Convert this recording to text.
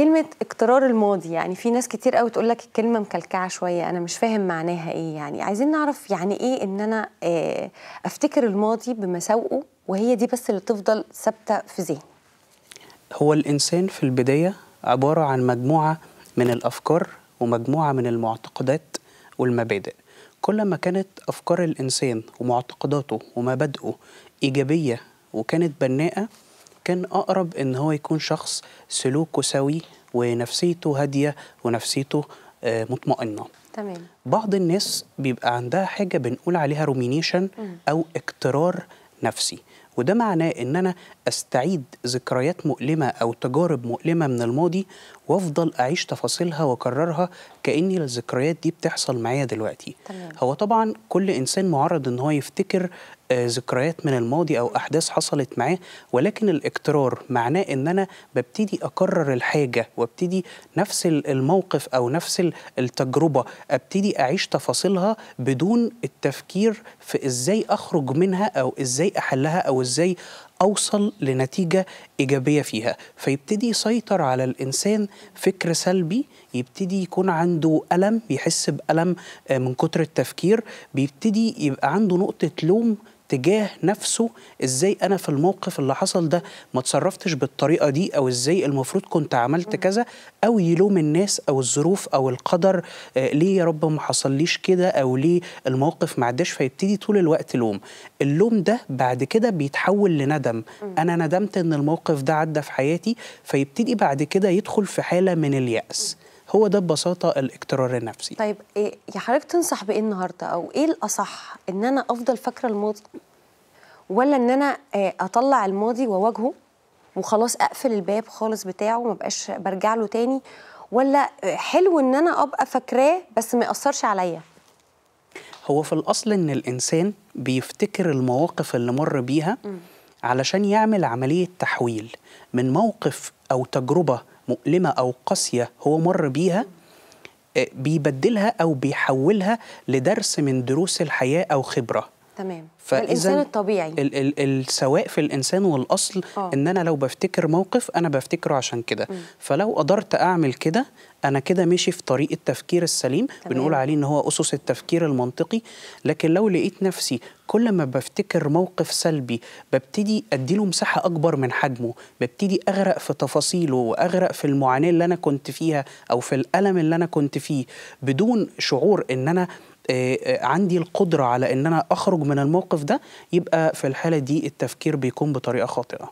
كلمة اقترار الماضي يعني في ناس كتير قوي تقول لك الكلمة مكلكعة شوية أنا مش فاهم معناها إيه يعني عايزين نعرف يعني إيه إن أنا آه، أفتكر الماضي بمساوئه وهي دي بس اللي تفضل ثابتة في ذهني هو الإنسان في البداية عبارة عن مجموعة من الأفكار ومجموعة من المعتقدات والمبادئ كل ما كانت أفكار الإنسان ومعتقداته ومبادئه إيجابية وكانت بناءة كان أقرب إن هو يكون شخص سلوكه سوي ونفسيته هادية ونفسيته آه، مطمئنة تمام بعض الناس بيبقى عندها حاجة بنقول عليها رومينيشن أو اقترار نفسي وده معناه ان انا استعيد ذكريات مؤلمه او تجارب مؤلمه من الماضي وافضل اعيش تفاصيلها واكررها كاني الذكريات دي بتحصل معايا دلوقتي تمام. هو طبعا كل انسان معرض ان هو يفتكر آه، ذكريات من الماضي او احداث حصلت معاه ولكن الاقترار معناه ان انا ببتدي اكرر الحاجه وابتدي نفس الموقف او نفس التجربه ابتدي اعيش تفاصيلها بدون التفكير في ازاي اخرج منها او ازاي احلها او ازاي اوصل لنتيجه ايجابيه فيها فيبتدي يسيطر على الانسان فكر سلبي يبتدي يكون عنده الم بيحس بالم آه، من كتر التفكير بيبتدي يبقى عنده نقطه لوم تجاه نفسه ازاي انا في الموقف اللي حصل ده ما اتصرفتش بالطريقه دي او ازاي المفروض كنت عملت كذا او يلوم الناس او الظروف او القدر آه، ليه يا رب ما حصليش كده او ليه الموقف ما عداش فيبتدي طول الوقت لوم اللوم ده بعد كده بيتحول لندم انا ندمت ان الموقف ده عدى في حياتي فيبتدي بعد كده يدخل في حاله من الياس هو ده ببساطه الاكترار النفسي طيب إيه، يا حضرتك تنصح بايه النهارده او ايه الاصح ان انا افضل فاكره الماضي ولا ان انا آه، اطلع الماضي واواجهه وخلاص اقفل الباب خالص بتاعه وما بقاش برجع له تاني ولا آه، حلو ان انا ابقى فاكراه بس ما ياثرش عليا هو في الاصل ان الانسان بيفتكر المواقف اللي مر بيها علشان يعمل عمليه تحويل من موقف او تجربه مؤلمة أو قاسية هو مر بيها آه، بيبدلها أو بيحولها لدرس من دروس الحياة أو خبرة تمام فالانسان الطبيعي ال ال السواء في الانسان والاصل أوه. ان انا لو بفتكر موقف انا بفتكره عشان كده فلو قدرت اعمل كده انا كده ماشي في طريق التفكير السليم تمام. بنقول عليه ان هو اسس التفكير المنطقي لكن لو لقيت نفسي كل ما بفتكر موقف سلبي ببتدي اديله مساحه اكبر من حجمه ببتدي اغرق في تفاصيله واغرق في المعاناه اللي انا كنت فيها او في الالم اللي انا كنت فيه بدون شعور ان انا آه، آه، عندي القدره على ان انا اخرج من الموقف ده يبقى في الحاله دي التفكير بيكون بطريقه خاطئه